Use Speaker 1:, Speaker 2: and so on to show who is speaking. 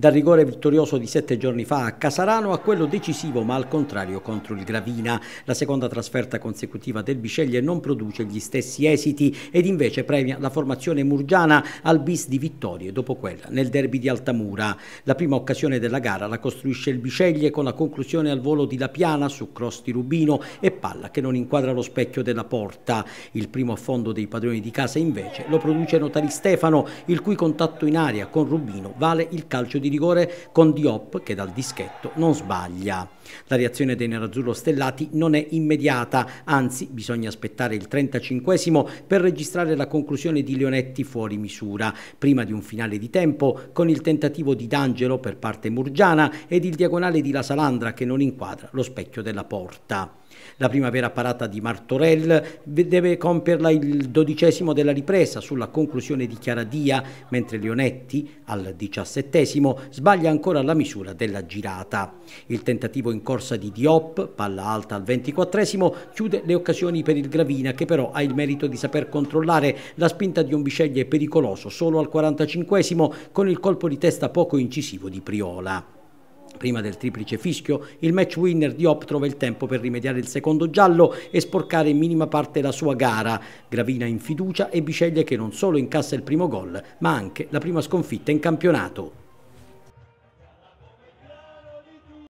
Speaker 1: Dal rigore vittorioso di sette giorni fa a Casarano a quello decisivo ma al contrario contro il Gravina. La seconda trasferta consecutiva del Biceglie non produce gli stessi esiti ed invece premia la formazione murgiana al bis di vittorie dopo quella nel derby di Altamura. La prima occasione della gara la costruisce il Biceglie con la conclusione al volo di La Piana su cross di Rubino e palla che non inquadra lo specchio della porta. Il primo affondo dei padroni di casa invece lo produce Notari Stefano il cui contatto in aria con Rubino vale il calcio di di rigore con Diop che dal dischetto non sbaglia. La reazione dei nerazzurro stellati non è immediata, anzi bisogna aspettare il 35 per registrare la conclusione di Leonetti fuori misura, prima di un finale di tempo con il tentativo di D'Angelo per parte murgiana ed il diagonale di La Salandra che non inquadra lo specchio della porta. La primavera parata di Martorell deve compierla il dodicesimo della ripresa sulla conclusione di Chiaradia, mentre Leonetti, al diciassettesimo, sbaglia ancora la misura della girata. Il tentativo in corsa di Diop, palla alta al ventiquattresimo, chiude le occasioni per il Gravina, che però ha il merito di saper controllare la spinta di un Bisceglie pericoloso solo al quarantacinquesimo, con il colpo di testa poco incisivo di Priola. Prima del triplice fischio, il match winner di Op trova il tempo per rimediare il secondo giallo e sporcare in minima parte la sua gara. Gravina in fiducia e Biceglie che non solo incassa il primo gol, ma anche la prima sconfitta in campionato.